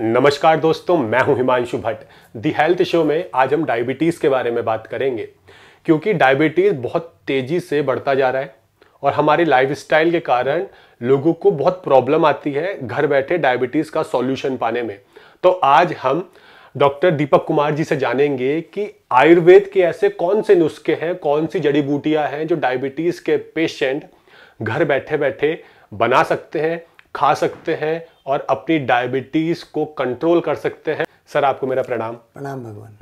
नमस्कार दोस्तों मैं हूं Himanshu Bhatt the health show में आज हम डायबिटीज़ के बारे में बात करेंगे क्योंकि डायबिटीज़ बहुत तेज़ी से बढ़ता जा रहा है और हमारी लाइफस्टाइल के कारण लोगों को बहुत प्रॉब्लम आती है घर बैठे डायबिटीज़ का सॉल्यूशन पाने में तो आज हम डॉक्टर दीपक कुमार जी से जानेंगे कि आयुर्वेद के ऐसे कौन से नुस्खे हैं कौन सी जड़ी बूटियाँ हैं जो डायबिटीज़ के पेशेंट घर बैठे बैठे बना सकते हैं खा सकते हैं और अपनी डायबिटीज को कंट्रोल कर सकते हैं सर आपको मेरा प्रणाम प्रणाम भगवान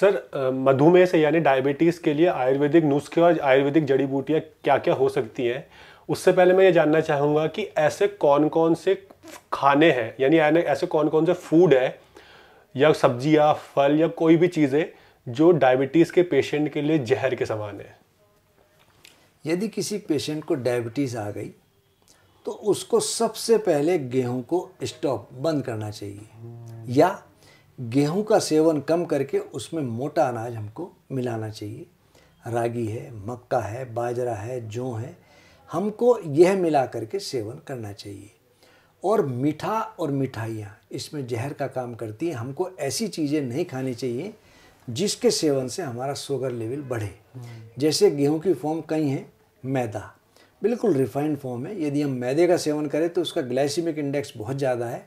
सर मधुमेह से यानी डायबिटीज़ के लिए आयुर्वेदिक नुस्खे और आयुर्वेदिक जड़ी बूटियाँ क्या क्या हो सकती हैं उससे पहले मैं ये जानना चाहूँगा कि ऐसे कौन कौन से खाने हैं यानी ऐसे कौन कौन से फूड है या सब्जियाँ फल या कोई भी चीज़ें जो डायबिटीज़ के पेशेंट के लिए जहर के समान है यदि किसी पेशेंट को डायबिटीज़ आ गई तो उसको सबसे पहले गेहूं को स्टॉप बंद करना चाहिए या गेहूं का सेवन कम करके उसमें मोटा अनाज हमको मिलाना चाहिए रागी है मक्का है बाजरा है जौ है हमको यह मिला करके सेवन करना चाहिए और मीठा और मिठाइयाँ इसमें जहर का काम करती हैं हमको ऐसी चीज़ें नहीं खानी चाहिए जिसके सेवन से हमारा शुगर लेवल बढ़े जैसे गेहूं की फॉर्म कई हैं मैदा बिल्कुल रिफाइंड फॉर्म है यदि हम मैदे का सेवन करें तो उसका ग्लाइसिमिक इंडेक्स बहुत ज़्यादा है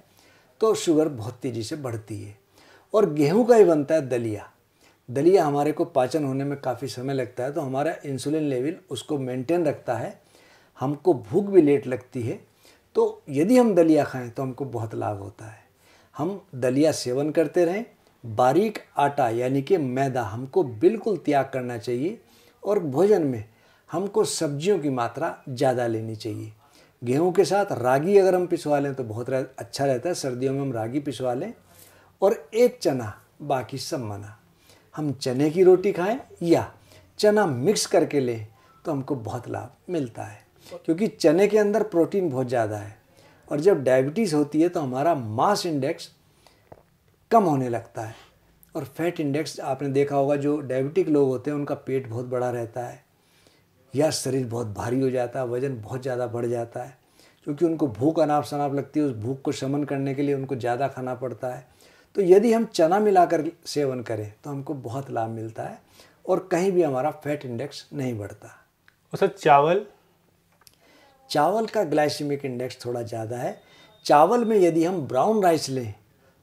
तो शुगर बहुत तेज़ी से बढ़ती है और गेहूं का ही बनता है दलिया दलिया हमारे को पाचन होने में काफ़ी समय लगता है तो हमारा इंसुलिन लेवल उसको मेंटेन रखता है हमको भूख भी लेट लगती है तो यदि हम दलिया खाएं तो हमको बहुत लाभ होता है हम दलिया सेवन करते रहें बारीक आटा यानी कि मैदा हमको बिल्कुल त्याग करना चाहिए और भोजन में हमको सब्जियों की मात्रा ज़्यादा लेनी चाहिए गेहूं के साथ रागी अगर हम पिसवा लें तो बहुत रह, अच्छा रहता है सर्दियों में हम रागी पिसवा लें और एक चना बाकी सब मना हम चने की रोटी खाएं या चना मिक्स करके लें तो हमको बहुत लाभ मिलता है क्योंकि चने के अंदर प्रोटीन बहुत ज़्यादा है और जब डायबिटीज़ होती है तो हमारा मास इंडेक्स कम होने लगता है और फैट इंडेक्स आपने देखा होगा जो डायबिटिक लोग होते हैं उनका पेट बहुत बड़ा रहता है या शरीर बहुत भारी हो जाता है वजन बहुत ज़्यादा बढ़ जाता है क्योंकि उनको भूख अनाप शनाप लगती है उस भूख को शमन करने के लिए उनको ज़्यादा खाना पड़ता है तो यदि हम चना मिलाकर सेवन करें तो हमको बहुत लाभ मिलता है और कहीं भी हमारा फैट इंडेक्स नहीं बढ़ता उस चावल चावल का ग्लाइसिमिक इंडेक्स थोड़ा ज़्यादा है चावल में यदि हम ब्राउन राइस लें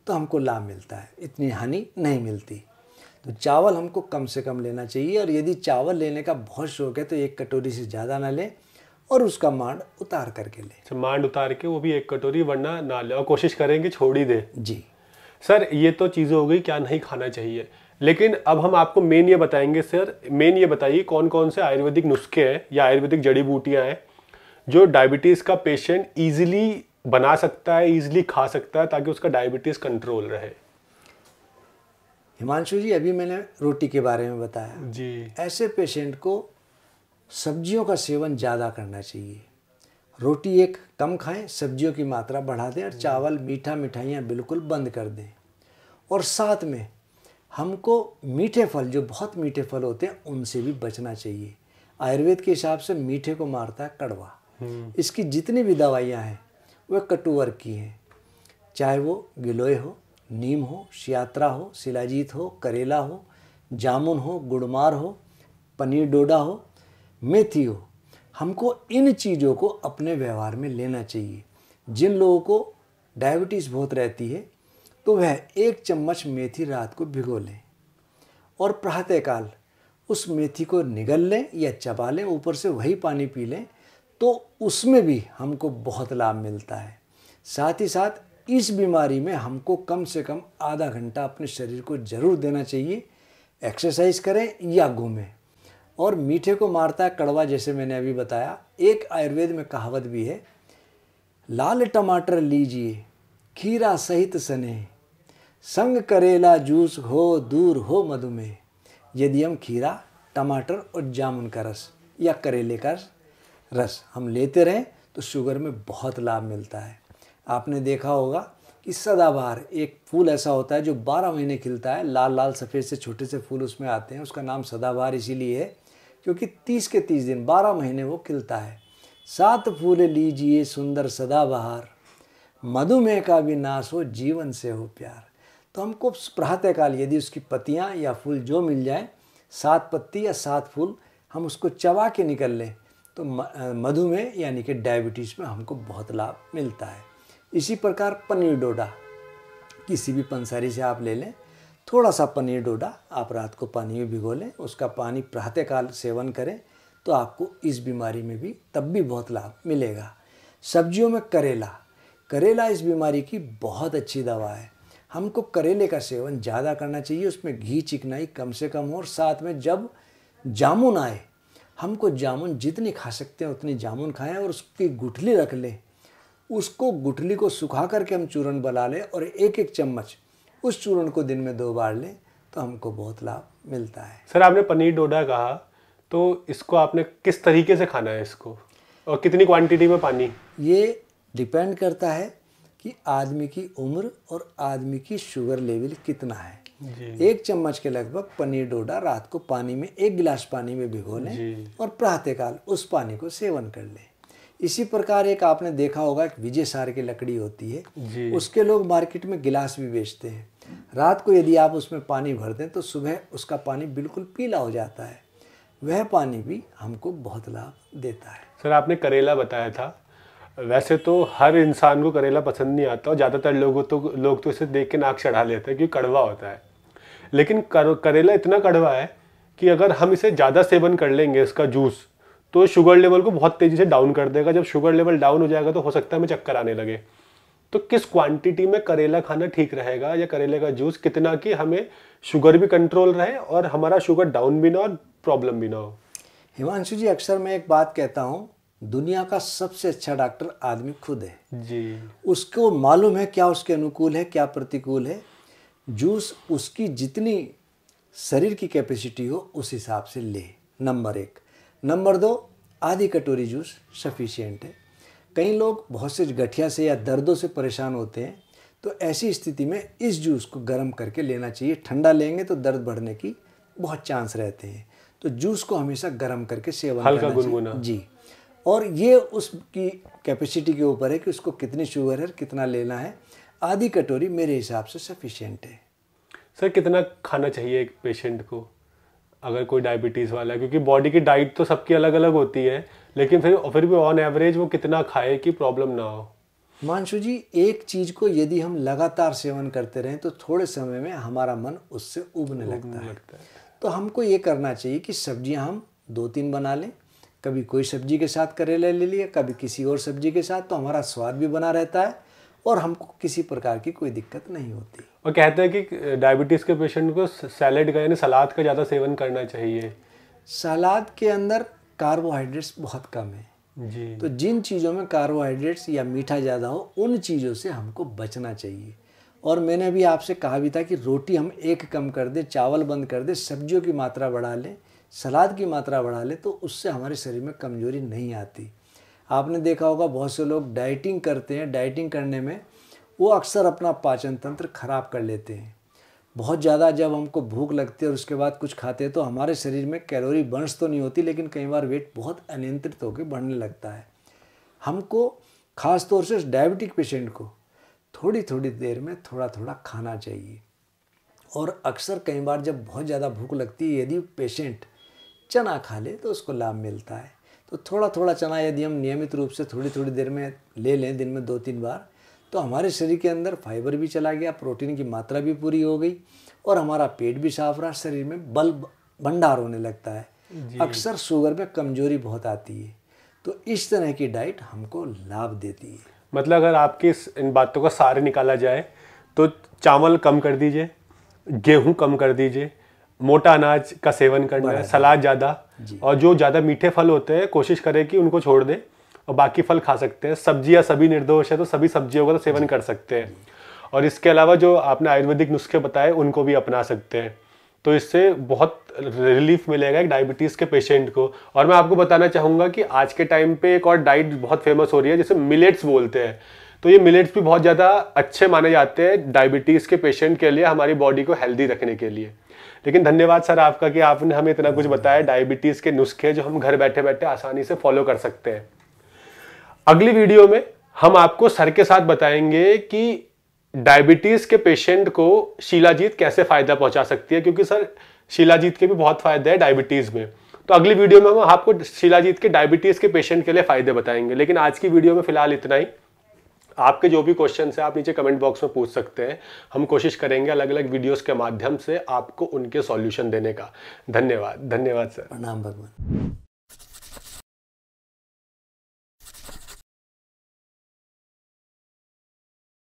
तो हमको लाभ मिलता है इतनी हानि नहीं मिलती तो चावल हमको कम से कम लेना चाहिए और यदि चावल लेने का बहुत शौक है तो एक कटोरी से ज़्यादा ना लें और उसका मांड उतार करके लें अच्छा, मांड उतार के वो भी एक कटोरी वरना ना लें और कोशिश करेंगे छोड़ ही दे जी सर ये तो चीज़ें हो गई क्या नहीं खाना चाहिए लेकिन अब हम आपको मेन ये बताएंगे सर मेन ये बताइए कौन कौन से आयुर्वेदिक नुस्खे हैं या आयुर्वेदिक जड़ी बूटियाँ हैं जो डायबिटीज़ का पेशेंट ईजिली बना सकता है ईजिली खा सकता है ताकि उसका डायबिटीज़ कंट्रोल रहे हिमांशु जी अभी मैंने रोटी के बारे में बताया जी ऐसे पेशेंट को सब्जियों का सेवन ज़्यादा करना चाहिए रोटी एक कम खाएं सब्जियों की मात्रा बढ़ा दें और चावल मीठा मिठाइयाँ बिल्कुल बंद कर दें और साथ में हमको मीठे फल जो बहुत मीठे फल होते हैं उनसे भी बचना चाहिए आयुर्वेद के हिसाब से मीठे को मारता है कड़वा हम्म। इसकी जितनी भी दवाइयाँ हैं वह कटुवर की हैं चाहे वो गिलोय हो नीम हो शियात्रा हो शिलाजीत हो करेला हो जामुन हो गुड़मार हो पनीर डोडा हो मेथी हो हमको इन चीज़ों को अपने व्यवहार में लेना चाहिए जिन लोगों को डायबिटीज़ बहुत रहती है तो वह एक चम्मच मेथी रात को भिगो लें और प्रातःकाल उस मेथी को निगल लें या चबा लें ऊपर से वही पानी पी लें तो उसमें भी हमको बहुत लाभ मिलता है साथ ही साथ इस बीमारी में हमको कम से कम आधा घंटा अपने शरीर को ज़रूर देना चाहिए एक्सरसाइज करें या घूमें और मीठे को मारता है कड़वा जैसे मैंने अभी बताया एक आयुर्वेद में कहावत भी है लाल टमाटर लीजिए खीरा सहित सने संग करेला जूस हो दूर हो मधुमेह यदि हम खीरा टमाटर और जामुन का रस या करेले का रस हम लेते रहें तो शुगर में बहुत लाभ मिलता है आपने देखा होगा कि सदाबहार एक फूल ऐसा होता है जो बारह महीने खिलता है लाल लाल सफ़ेद से छोटे से फूल उसमें आते हैं उसका नाम सदाबहार इसीलिए है क्योंकि तीस के तीस दिन बारह महीने वो खिलता है सात फूल लीजिए सुंदर सदाबहार मधुमेह का भी नाश हो जीवन से हो प्यार तो हमको प्रातःकाल यदि उसकी पत्तियाँ या फूल जो मिल जाए सात पत्ती या सात फूल हम उसको चबा के निकल लें तो मधुमेह यानी कि डायबिटीज़ में हमको बहुत लाभ मिलता है इसी प्रकार पनीर डोडा किसी भी पंसारी से आप ले लें थोड़ा सा पनीर डोडा आप रात को पानी में भिगो लें उसका पानी प्रातःकाल सेवन करें तो आपको इस बीमारी में भी तब भी बहुत लाभ मिलेगा सब्जियों में करेला करेला इस बीमारी की बहुत अच्छी दवा है हमको करेले का सेवन ज़्यादा करना चाहिए उसमें घी चिकनाई कम से कम हो और साथ में जब जामुन आए हमको जामुन जितनी खा सकते हैं उतनी जामुन खाएं और उसकी गुठली रख लें उसको गुठली को सुखा करके हम चूर्ण बना लें और एक एक चम्मच उस चूर्ण को दिन में दो बार लें तो हमको बहुत लाभ मिलता है सर आपने पनीर डोडा कहा तो इसको आपने किस तरीके से खाना है इसको और कितनी क्वांटिटी में पानी ये डिपेंड करता है कि आदमी की उम्र और आदमी की शुगर लेवल कितना है जी। एक चम्मच के लगभग पनीर डोडा रात को पानी में एक गिलास पानी में भिगो लें और प्रातःकाल उस पानी को सेवन कर लें इसी प्रकार एक आपने देखा होगा एक विजय सार की लकड़ी होती है उसके लोग मार्केट में गिलास भी बेचते हैं रात को यदि आप उसमें पानी भर दें तो सुबह उसका पानी बिल्कुल पीला हो जाता है वह पानी भी हमको बहुत लाभ देता है सर आपने करेला बताया था वैसे तो हर इंसान को करेला पसंद नहीं आता और ज़्यादातर लोगों तो लोग तो इसे देख के नाक चढ़ा लेते हैं क्योंकि कड़वा होता है लेकिन कर, करेला इतना कड़वा है कि अगर हम इसे ज़्यादा सेवन कर लेंगे इसका जूस तो शुगर लेवल को बहुत तेज़ी से डाउन कर देगा जब शुगर लेवल डाउन हो जाएगा तो हो सकता है हमें चक्कर आने लगे तो किस क्वांटिटी में करेला खाना ठीक रहेगा या करेले का जूस कितना कि हमें शुगर भी कंट्रोल रहे और हमारा शुगर डाउन भी ना और प्रॉब्लम भी ना हो हिमांशु जी अक्सर मैं एक बात कहता हूँ दुनिया का सबसे अच्छा डॉक्टर आदमी खुद है जी उसको मालूम है क्या उसके अनुकूल है क्या प्रतिकूल है जूस उसकी जितनी शरीर की कैपेसिटी हो उस हिसाब से ले नंबर एक नंबर दो आधी कटोरी जूस सफिशियंट है कई लोग बहुत से गठिया से या दर्दों से परेशान होते हैं तो ऐसी स्थिति में इस जूस को गर्म करके लेना चाहिए ठंडा लेंगे तो दर्द बढ़ने की बहुत चांस रहते हैं तो जूस को हमेशा गर्म करके सेवन हल्का गुनगुना जी और ये उसकी कैपेसिटी के ऊपर है कि उसको कितनी शुगर है कितना लेना है आधी कटोरी मेरे हिसाब से सफिशियंट है सर कितना खाना चाहिए एक पेशेंट को अगर कोई डायबिटीज़ वाला है क्योंकि बॉडी की डाइट तो सबकी अलग अलग होती है लेकिन फिर फिर भी ऑन एवरेज वो कितना खाए कि प्रॉब्लम ना हो मानशु जी एक चीज़ को यदि हम लगातार सेवन करते रहें तो थोड़े समय में हमारा मन उससे उबने लगता है।, लगता है तो हमको ये करना चाहिए कि सब्जियां हम दो तीन बना लें कभी कोई सब्जी के साथ करेला ले लिया कभी किसी और सब्जी के साथ तो हमारा स्वाद भी बना रहता है और हमको किसी प्रकार की कोई दिक्कत नहीं होती और कहते हैं कि डायबिटीज़ के पेशेंट को सैलेड का यानी सलाद का ज़्यादा सेवन करना चाहिए सलाद के अंदर कार्बोहाइड्रेट्स बहुत कम है जी तो जिन चीज़ों में कार्बोहाइड्रेट्स या मीठा ज़्यादा हो उन चीज़ों से हमको बचना चाहिए और मैंने भी आपसे कहा भी था कि रोटी हम एक कम कर दें चावल बंद कर दें सब्जियों की मात्रा बढ़ा लें सलाद की मात्रा बढ़ा लें तो उससे हमारे शरीर में कमजोरी नहीं आती आपने देखा होगा बहुत से लोग डाइटिंग करते हैं डाइटिंग करने में वो अक्सर अपना पाचन तंत्र खराब कर लेते हैं बहुत ज़्यादा जब हमको भूख लगती है और उसके बाद कुछ खाते हैं तो हमारे शरीर में कैलोरी बर्न्स तो नहीं होती लेकिन कई बार वेट बहुत अनियंत्रित होकर बढ़ने लगता है हमको ख़ास तौर से डायबिटिक पेशेंट को थोड़ी थोड़ी देर में थोड़ा थोड़ा खाना चाहिए और अक्सर कई बार जब बहुत ज़्यादा भूख लगती है यदि पेशेंट चना खा ले तो उसको लाभ मिलता है तो थोड़ा थोड़ा चना यदि हम नियमित रूप से थोड़ी थोड़ी देर में ले लें दिन में दो तीन बार तो हमारे शरीर के अंदर फाइबर भी चला गया प्रोटीन की मात्रा भी पूरी हो गई और हमारा पेट भी साफ रहा शरीर में बल भंडार होने लगता है अक्सर शुगर में कमजोरी बहुत आती है तो इस तरह की डाइट हमको लाभ देती है मतलब अगर आपकी इन बातों का सार निकाला जाए तो चावल कम कर दीजिए गेहूं कम कर दीजिए मोटा अनाज का सेवन करना है सलाद ज़्यादा और जो ज़्यादा मीठे फल होते हैं कोशिश करें कि उनको छोड़ दें और बाकी फल खा सकते हैं सब्जियाँ सभी निर्दोष है तो सभी सब्जियों का तो सेवन कर सकते हैं और इसके अलावा जो आपने आयुर्वेदिक नुस्खे बताए उनको भी अपना सकते हैं तो इससे बहुत रिलीफ मिलेगा एक डायबिटीज़ के पेशेंट को और मैं आपको बताना चाहूँगा कि आज के टाइम पे एक और डाइट बहुत फेमस हो रही है जिसे मिलेट्स बोलते हैं तो ये मिलेट्स भी बहुत ज़्यादा अच्छे माने जाते हैं डायबिटीज़ के पेशेंट के लिए हमारी बॉडी को हेल्दी रखने के लिए लेकिन धन्यवाद सर आपका कि आपने हमें इतना कुछ बताया डायबिटीज़ के नुस्खे जो हम घर बैठे बैठे आसानी से फॉलो कर सकते हैं अगली वीडियो में हम आपको सर के साथ बताएंगे कि डायबिटीज़ के पेशेंट को शिलाजीत कैसे फ़ायदा पहुंचा सकती है क्योंकि सर शिलाजीत के भी बहुत फ़ायदे हैं डायबिटीज़ में तो अगली वीडियो में हम आपको शिलाजीत के डायबिटीज़ के पेशेंट के लिए फ़ायदे बताएंगे लेकिन आज की वीडियो में फिलहाल इतना ही आपके जो भी क्वेश्चन है आप नीचे कमेंट बॉक्स में पूछ सकते हैं हम कोशिश करेंगे अलग अलग वीडियोस के माध्यम से आपको उनके सॉल्यूशन देने का धन्यवाद धन्यवाद सर प्रणाम भगवान